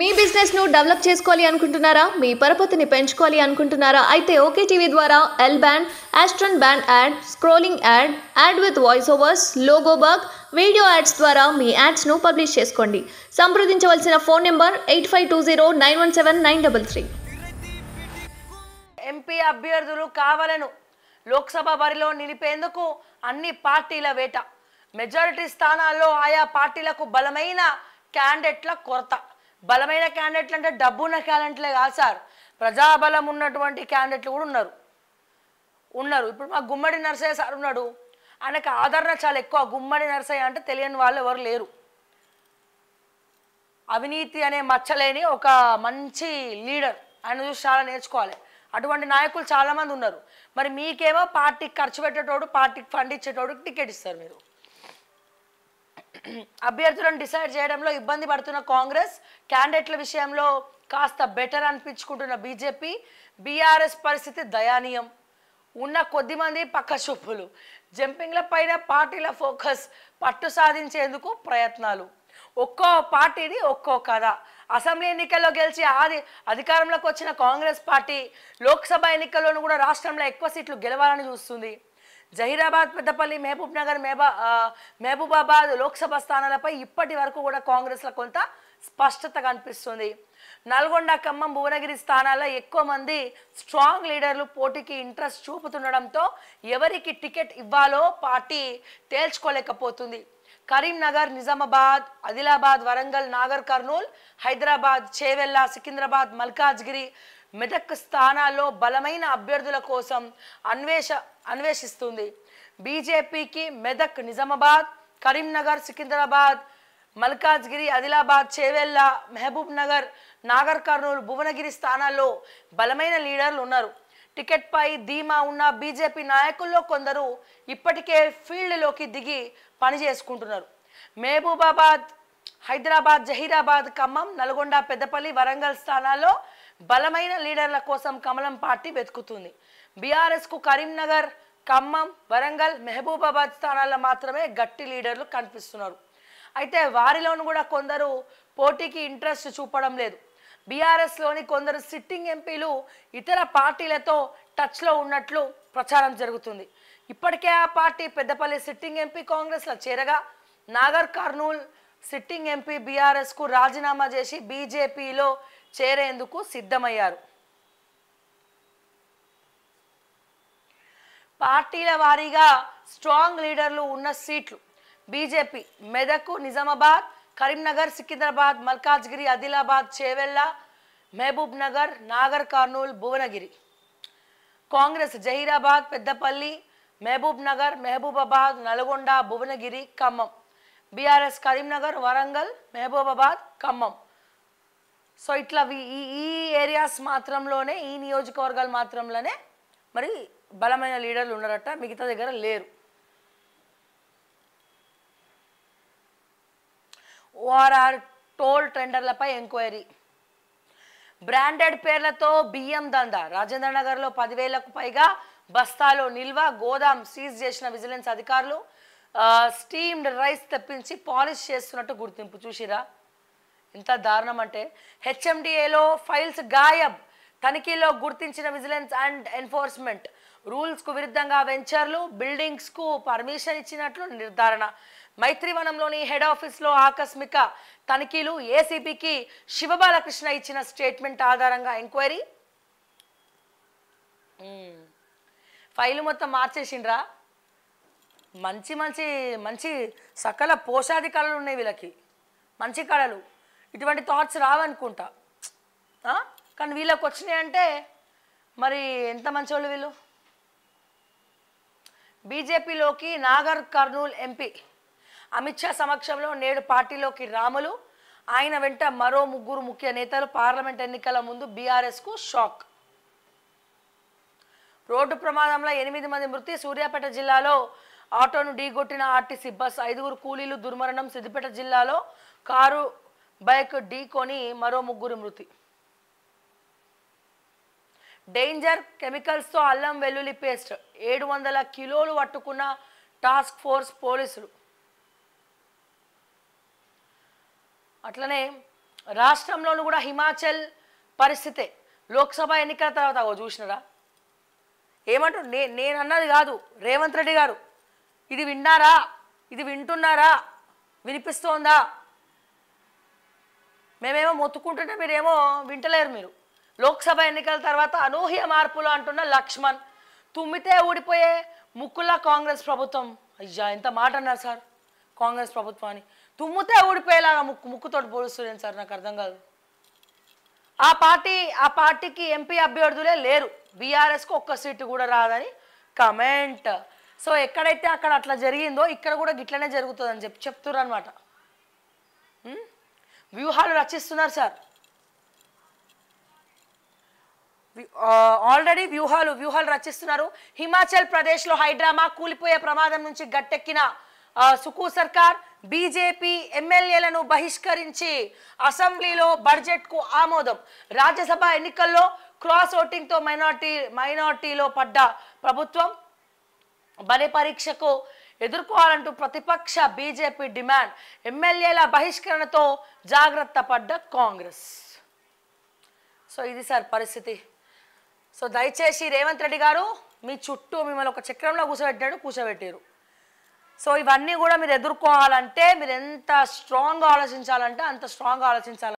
మీ బిజినెస్ను డెవలప్ చేసుకోవాలి అనుకుంటున్నారా మీ పరపతిని పెంచుకోవాలి అనుకుంటున్నారా అయితే ఓకే టీవీ ద్వారా L band astron band ad scrolling ad ad with voice overs logo video ads ద్వారా మీ యాడ్స్ను పబ్లిష్ చేసుకోండి సంప్రదించవలసిన phone number eight five two zero nine one seven nine double three MP అభ్యర్థులు కావాలను లోక్సభ బరిలో నిలిపేందుకు అన్ని పార్టీల వేట మెజారిటీ స్థానాల్లో ఆయా పార్టీలకు బలమైన క్యాండిడేట్ల కొరత బలమైన క్యాండిడేట్లు అంటే డబ్బున్న క్యాండిడేట్లే కాదు సార్ ప్రజాబలం ఉన్నటువంటి క్యాండిడేట్లు కూడా ఉన్నారు ఉన్నారు ఇప్పుడు మా గుమ్మడి నర్సయ్య సార్ ఉన్నాడు ఆయనకు ఆదరణ చాలా ఎక్కువ గుమ్మడి నర్సయ్య అంటే తెలియని వాళ్ళు ఎవరు లేరు అవినీతి అనే మచ్చలేని ఒక మంచి లీడర్ ఆయన చూసి చాలా నేర్చుకోవాలి అటువంటి నాయకులు చాలామంది ఉన్నారు మరి మీకేమో పార్టీకి ఖర్చు పెట్టేటోడు పార్టీకి ఫండ్ ఇచ్చేటోడు టికెట్ ఇస్తారు మీరు అభ్యర్థులను డిసైడ్ చేయడంలో ఇబ్బంది పడుతున్న కాంగ్రెస్ క్యాండిడేట్ల విషయంలో కాస్త బెటర్ అనిపించుకుంటున్న బీజేపీ బీఆర్ఎస్ పరిస్థితి దయానీయం ఉన్న కొద్ది మంది పక్క చూపులు జంపింగ్ల పైన పార్టీల ఫోకస్ పట్టు సాధించేందుకు ప్రయత్నాలు ఒక్కో పార్టీది ఒక్కో కథ అసెంబ్లీ ఎన్నికల్లో గెలిచి ఆది అధికారంలోకి వచ్చిన కాంగ్రెస్ పార్టీ లోక్సభ ఎన్నికల్లోనూ కూడా రాష్ట్రంలో ఎక్కువ సీట్లు గెలవాలని చూస్తుంది జహీరాబాద్ పెద్దపల్లి మహబూబ్ నగర్ మేబా మహబూబాబాద్ లోక్సభ స్థానాలపై ఇప్పటి వరకు కూడా కాంగ్రెస్లో కొంత స్పష్టత కనిపిస్తుంది నల్గొండ ఖమ్మం భువనగిరి స్థానాల్లో ఎక్కువ మంది స్ట్రాంగ్ లీడర్లు పోటీకి ఇంట్రెస్ట్ చూపుతుండడంతో ఎవరికి టికెట్ ఇవ్వాలో పార్టీ తేల్చుకోలేకపోతుంది కరీంనగర్ నిజామాబాద్ ఆదిలాబాద్ వరంగల్ నాగర్ కర్నూల్ హైదరాబాద్ చేవెల్లా సికింద్రాబాద్ మల్కాజ్గిరి మెదక్ స్థానాల్లో బలమైన అభ్యర్థుల కోసం అన్వేష అన్వేషిస్తుంది బీజేపీకి మెదక్ నిజామాబాద్ కరీంనగర్ సికింద్రాబాద్ మల్కాజ్గిరి ఆదిలాబాద్ చేవెళ్ళ మహబూబ్ నగర్ నాగర్ కర్నూలు భువనగిరి స్థానాల్లో బలమైన లీడర్లు ఉన్నారు టికెట్పై ధీమా ఉన్న బీజేపీ నాయకుల్లో కొందరు ఇప్పటికే ఫీల్డ్లోకి దిగి పని చేసుకుంటున్నారు మహబూబాబాద్ హైదరాబాద్ జహీరాబాద్ ఖమ్మం నల్గొండ పెద్దపల్లి వరంగల్ స్థానాల్లో బలమైన లీడర్ల కోసం కమలం పార్టీ వెతుకుతుంది బీఆర్ఎస్కు కరీంనగర్ ఖమ్మం వరంగల్ మెహబూబాబాద్ స్థానాల్లో మాత్రమే గట్టి లీడర్లు కనిపిస్తున్నారు అయితే వారిలోనూ కూడా కొందరు పోటీకి ఇంట్రెస్ట్ చూపడం లేదు బీఆర్ఎస్లోని కొందరు సిట్టింగ్ ఎంపీలు ఇతర పార్టీలతో టచ్లో ఉన్నట్లు ప్రచారం జరుగుతుంది ఇప్పటికే ఆ పార్టీ పెద్దపల్లి సిట్టింగ్ ఎంపీ కాంగ్రెస్లో చేరగా నాగర్ కర్నూల్ సిట్టింగ్ ఎంపీ బీఆర్ఎస్కు రాజీనామా చేసి బీజేపీలో చేరేందుకు సిద్ధమయ్యారు పార్టీల వారీగా స్ట్రాంగ్ లీడర్లు ఉన్న సీట్లు BJP Medak Nizamabad Karimnagar Secunderabad Malkajgiri Adilabad Chevella Mahabub Nagar Nagar Kurnool Bhuvanagiri Congress Zaheerabad Peddapalli Mahabub Nagar Mahabubabad Nalgonda Bhuvanagiri Khammam BRS Karimnagar Warangal Mahabubabad Khammam so ఇట్లా ఈ ఏరియాస్ మాత్రంలోనే ఈ నియోజకవర్గాలు మాత్రంలోనే మరి బలమైన లీడర్లు ఉన్నారట మిగతా దగ్గర లేరు ఓఆర్ఆర్ టోల్ టెండర్లపై ఎంక్వైరీ బ్రాండెడ్ పేర్లతో బియ్యం దంద రాజేంద్ర నగర్లో పదివేలకు పైగా బస్తాలు నిల్వ గోదాం సీజ్ చేసిన విజిలెన్స్ అధికారులు స్టీమ్డ్ రైస్ తెప్పించి పాలిష్ చేస్తున్నట్టు గుర్తింపు చూసిరా ఇంత దారుణం అంటే హెచ్ఎండిఏలో ఫైల్స్ గాయబ్ తనిఖీలో గుర్తించిన విజిలెన్స్ అండ్ ఎన్ఫోర్స్మెంట్ రూల్స్కు విరుద్ధంగా వెంచర్లు బిల్డింగ్స్కు పర్మిషన్ ఇచ్చినట్లు నిర్ధారణ మైత్రివనంలోని హెడ్ ఆఫీస్లో ఆకస్మిక తనిఖీలు ఏసీబీకి శివబాలకృష్ణ ఇచ్చిన స్టేట్మెంట్ ఆధారంగా ఎంక్వైరీ ఫైల్ మొత్తం మార్చేసిండ్రా మంచి మంచి మంచి సకల పోషాధికారులు ఉన్నాయి వీళ్ళకి మంచి కళలు ఇటువంటి థాట్స్ రావనుకుంటా కానీ వీళ్ళకి వచ్చినాయి అంటే మరి ఎంత మంచోళ్ళు వీళ్ళు బీజేపీలోకి నాగర్ కర్నూల్ ఎంపీ అమిత్ షా సమక్షంలో నేడు పార్టీలోకి రాములు ఆయన వెంట మరో ముగ్గురు ముఖ్య నేతలు పార్లమెంట్ ఎన్నికల ముందు బీఆర్ఎస్కు షాక్ రోడ్డు ప్రమాదంలో ఎనిమిది మంది మృతి సూర్యాపేట జిల్లాలో ఆటోను ఢీగొట్టిన ఆర్టీసీ బస్ ఐదుగురు కూలీలు దుర్మరణం సిద్దిపేట జిల్లాలో కారు బైక్ ఢీకొని మరో ముగ్గురు మృతి డేంజర్ కెమికల్స్తో అల్లం వెల్లుల్లి పేస్ట్ ఏడు వందల కిలోలు పట్టుకున్న టాస్క్ ఫోర్స్ పోలీసులు అట్లనే రాష్ట్రంలోనూ కూడా హిమాచల్ పరిస్థితే లోక్సభ ఎన్నికల తర్వాత చూసినరా ఏమంటు నే నేను అన్నది కాదు రేవంత్ రెడ్డి గారు ఇది విన్నారా ఇది వింటున్నారా వినిపిస్తోందా మేమేమో మొత్తుకుంటుంటే మీరేమో వింటలేరు మీరు లోక్సభ ఎన్నికల తర్వాత అనూహ్య మార్పులు అంటున్న లక్ష్మణ్ తుమ్మితే ఊడిపోయే ముక్కులా కాంగ్రెస్ ప్రభుత్వం అయ్యా ఇంత మాట అన్నారు సార్ కాంగ్రెస్ ప్రభుత్వాన్ని తుమ్మితే ఊడిపోయేలాగా ముక్కు ముక్కుతోటి పోలుస్తున్నాను సార్ నాకు అర్థం కాదు ఆ పార్టీ ఆ పార్టీకి ఎంపీ అభ్యర్థులే లేరు బీఆర్ఎస్కు ఒక్క సీటు కూడా రాదని కమెంట్ సో ఎక్కడైతే అక్కడ అట్లా జరిగిందో ఇక్కడ కూడా గిట్లనే జరుగుతుందని చెప్పి చెప్తున్నారు అనమాట వ్యూహాలు రచిస్తున్నారు సార్ ఆల్రెడీ వ్యూహాలు వ్యూహాలు రచిస్తున్నారు హిమాచల్ ప్రదేశ్లో హైడ్రామా కూలిపోయే ప్రమాదం నుంచి గట్టెక్కిన సుకు సర్కార్ బీజేపీ ఎమ్మెల్యేలను బహిష్కరించి అసెంబ్లీలో బడ్జెట్కు ఆమోదం రాజ్యసభ ఎన్నికల్లో క్రాస్ ఓటింగ్తో మైనార్టీ మైనార్టీలో పడ్డ ప్రభుత్వం బలి పరీక్షకు ఎదుర్కోవాలంటూ ప్రతిపక్ష బీజేపీ డిమాండ్ ఎమ్మెల్యేల బహిష్కరణతో జాగ్రత్త పడ్డ కాంగ్రెస్ సో ఇది సార్ పరిస్థితి సో దయచేసి రేవంత్ రెడ్డి గారు మీ చుట్టూ మిమ్మల్ని ఒక చక్రంలో కూర్చోబెట్టాడు కూర్చోబెట్టారు సో ఇవన్నీ కూడా మీరు ఎదుర్కోవాలంటే మీరు ఎంత స్ట్రాంగ్గా ఆలోచించాలంటే అంత స్ట్రాంగ్గా ఆలోచించాలి